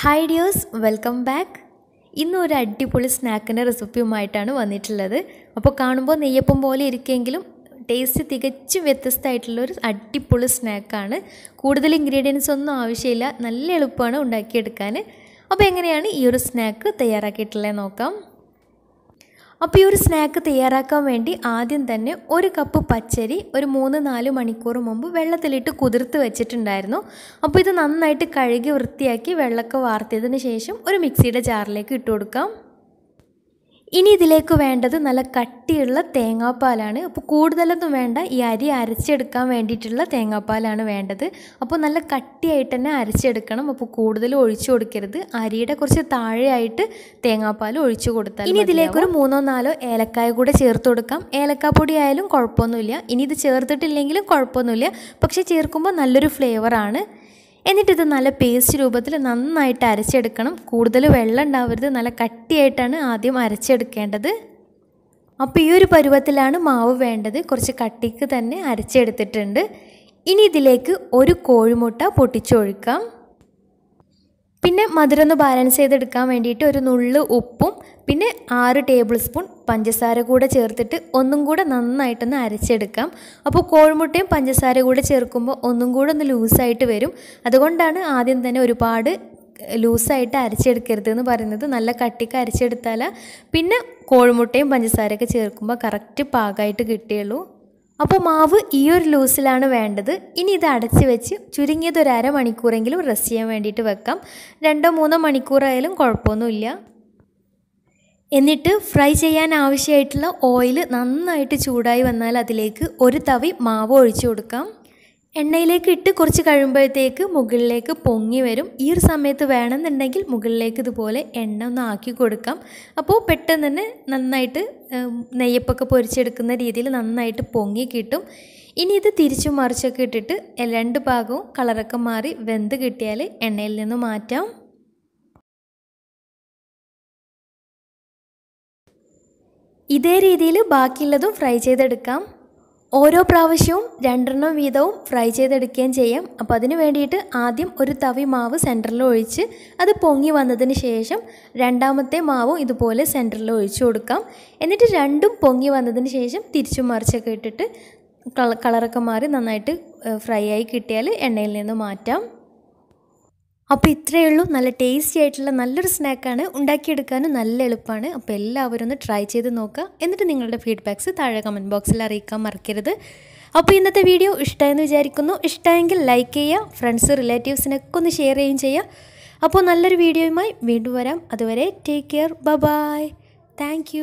hi dears welcome back ഇന്ന് ഒരു അടിപൊളി സ്നാക്കിൻ്റെ റെസിപ്പിയുമായിട്ടാണ് വന്നിട്ടുള്ളത് അപ്പോൾ കാണുമ്പോൾ നെയ്യപ്പം പോലെ ഇരിക്കുമെങ്കിലും ടേസ്റ്റ് തികച്ചും വ്യത്യസ്തമായിട്ടുള്ളൊരു അടിപൊളി സ്നാക്കാണ് കൂടുതൽ ഇൻഗ്രീഡിയൻസ് ഒന്നും ആവശ്യമില്ല നല്ല എളുപ്പമാണ് ഉണ്ടാക്കിയെടുക്കാൻ അപ്പോൾ എങ്ങനെയാണ് ഈ ഒരു സ്നാക്ക് തയ്യാറാക്കിയിട്ടുള്ളത് നോക്കാം അപ്പോൾ ഈ ഒരു സ്നാക്ക് തയ്യാറാക്കാൻ വേണ്ടി ആദ്യം തന്നെ ഒരു കപ്പ് പച്ചരി ഒരു മൂന്ന് നാല് മണിക്കൂർ മുമ്പ് വെള്ളത്തിലിട്ട് കുതിർത്ത് വെച്ചിട്ടുണ്ടായിരുന്നു അപ്പോൾ ഇത് നന്നായിട്ട് കഴുകി വൃത്തിയാക്കി വെള്ളമൊക്കെ വാർത്തിയതിന് ശേഷം ഒരു മിക്സിയുടെ ജാറിലേക്ക് ഇട്ട് കൊടുക്കാം ഇനി ഇതിലേക്ക് വേണ്ടത് നല്ല കട്ടിയുള്ള തേങ്ങാപ്പാലാണ് അപ്പോൾ കൂടുതലൊന്നും വേണ്ട ഈ അരി അരച്ചെടുക്കാൻ വേണ്ടിയിട്ടുള്ള തേങ്ങാപ്പാലാണ് വേണ്ടത് അപ്പോൾ നല്ല കട്ടിയായിട്ട് തന്നെ അരച്ചെടുക്കണം അപ്പോൾ കൂടുതൽ ഒഴിച്ചു കൊടുക്കരുത് അരിയുടെ കുറച്ച് താഴെയായിട്ട് തേങ്ങാപ്പാൽ ഒഴിച്ചു കൊടുത്താൽ ഇനി ഇതിലേക്ക് ഒരു മൂന്നോ നാലോ ഏലക്കായ കൂടെ ചേർത്ത് കൊടുക്കാം ഏലക്കാപ്പൊടി ആയാലും കുഴപ്പമൊന്നുമില്ല ഇനി ഇത് ചേർത്തിട്ടില്ലെങ്കിലും കുഴപ്പമൊന്നുമില്ല പക്ഷേ ചേർക്കുമ്പോൾ നല്ലൊരു ഫ്ലേവറാണ് എന്നിട്ടിത് നല്ല പേസ്റ്റ് രൂപത്തിൽ നന്നായിട്ട് അരച്ചെടുക്കണം കൂടുതൽ വെള്ളം ഉണ്ടാവരുത് നല്ല കട്ടിയായിട്ടാണ് ആദ്യം അരച്ചെടുക്കേണ്ടത് അപ്പോൾ ഈ ഒരു പരുവത്തിലാണ് മാവ് വേണ്ടത് കുറച്ച് കട്ടിക്ക് തന്നെ അരച്ചെടുത്തിട്ടുണ്ട് ഇനി ഇതിലേക്ക് ഒരു കോഴിമുട്ട പൊട്ടിച്ചൊഴിക്കാം പിന്നെ മധുരം ഒന്ന് ബാലൻസ് ചെയ്തെടുക്കാൻ വേണ്ടിയിട്ട് ഒരു നുള്ള് ഉപ്പും പിന്നെ ആറ് ടേബിൾ സ്പൂൺ പഞ്ചസാര കൂടെ ചേർത്തിട്ട് ഒന്നും കൂടെ നന്നായിട്ടൊന്ന് അരച്ചെടുക്കാം അപ്പോൾ കോഴിമുട്ടയും പഞ്ചസാര കൂടെ ചേർക്കുമ്പോൾ ഒന്നും കൂടെ ഒന്ന് ലൂസായിട്ട് വരും അതുകൊണ്ടാണ് ആദ്യം തന്നെ ഒരുപാട് ലൂസായിട്ട് അരച്ചെടുക്കരുത് എന്ന് പറയുന്നത് നല്ല കട്ടിക്ക് അരച്ചെടുത്താൽ പിന്നെ കോഴിമുട്ടയും പഞ്ചസാരയൊക്കെ ചേർക്കുമ്പോൾ കറക്റ്റ് പാകമായിട്ട് കിട്ടിയുള്ളൂ അപ്പോൾ മാവ് ഈ ഒരു ലൂസിലാണ് വേണ്ടത് ഇനി ഇത് അടച്ച് വെച്ച് ചുരുങ്ങിയത് ഒരു അരമണിക്കൂറെങ്കിലും റെസ്റ്റ് ചെയ്യാൻ വേണ്ടിയിട്ട് വെക്കാം രണ്ടോ മൂന്നോ മണിക്കൂറായാലും കുഴപ്പമൊന്നുമില്ല എന്നിട്ട് ഫ്രൈ ചെയ്യാൻ ആവശ്യമായിട്ടുള്ള ഓയിൽ നന്നായിട്ട് ചൂടായി വന്നാൽ അതിലേക്ക് ഒരു തവി മാവ് ഒഴിച്ചു കൊടുക്കാം എണ്ണയിലേക്ക് ഇട്ട് കുറച്ച് കഴിയുമ്പോഴത്തേക്ക് മുകളിലേക്ക് പൊങ്ങി വരും ഈ ഒരു സമയത്ത് വേണമെന്നുണ്ടെങ്കിൽ മുകളിലേക്ക് ഇതുപോലെ എണ്ണ ഒന്ന് ആക്കി കൊടുക്കാം അപ്പോൾ പെട്ടെന്ന് തന്നെ നന്നായിട്ട് നെയ്യപ്പൊക്കെ പൊരിച്ചെടുക്കുന്ന രീതിയിൽ നന്നായിട്ട് പൊങ്ങി കിട്ടും ഇനി ഇത് തിരിച്ചു മറിച്ചൊക്കെ ഇട്ടിട്ട് രണ്ട് ഭാഗവും കളറൊക്കെ മാറി വെന്ത് കിട്ടിയാൽ എണ്ണയിൽ നിന്ന് മാറ്റാം ഇതേ രീതിയിൽ ബാക്കിയുള്ളതും ഫ്രൈ ചെയ്തെടുക്കാം ഓരോ പ്രാവശ്യവും രണ്ടെണ്ണം വീതവും ഫ്രൈ ചെയ്തെടുക്കുകയും ചെയ്യാം അപ്പോൾ അതിന് വേണ്ടിയിട്ട് ആദ്യം ഒരു തവി മാവ് സെൻറ്ററിൽ ഒഴിച്ച് അത് പൊങ്ങി വന്നതിന് ശേഷം രണ്ടാമത്തെ മാവും ഇതുപോലെ സെൻറ്ററിൽ ഒഴിച്ചു കൊടുക്കാം എന്നിട്ട് രണ്ടും പൊങ്ങി വന്നതിന് ശേഷം തിരിച്ചു മറിച്ചൊക്കെ ഇട്ടിട്ട് കളറൊക്കെ മാറി നന്നായിട്ട് ഫ്രൈ ആയി കിട്ടിയാൽ എണ്ണയിൽ നിന്ന് മാറ്റാം അപ്പോൾ ഇത്രയേ ഉള്ളൂ നല്ല ടേസ്റ്റി ആയിട്ടുള്ള നല്ലൊരു സ്നാക്കാണ് ഉണ്ടാക്കിയെടുക്കാനും നല്ല എളുപ്പമാണ് അപ്പോൾ എല്ലാവരും ഒന്ന് ട്രൈ ചെയ്ത് നോക്കുക എന്നിട്ട് നിങ്ങളുടെ ഫീഡ്ബാക്ക്സ് താഴെ കമൻറ്റ് ബോക്സിൽ അറിയിക്കാൻ മറക്കരുത് അപ്പോൾ ഇന്നത്തെ വീഡിയോ ഇഷ്ടമായെന്ന് വിചാരിക്കുന്നു ഇഷ്ടമായെങ്കിൽ ലൈക്ക് ചെയ്യുക ഫ്രണ്ട്സ് റിലേറ്റീവ്സിനൊക്കെ ഒന്ന് ഷെയർ ചെയ്യുകയും ചെയ്യുക അപ്പോൾ നല്ലൊരു വീഡിയോയുമായി വീണ്ടും വരാം അതുവരെ take care bye bye thank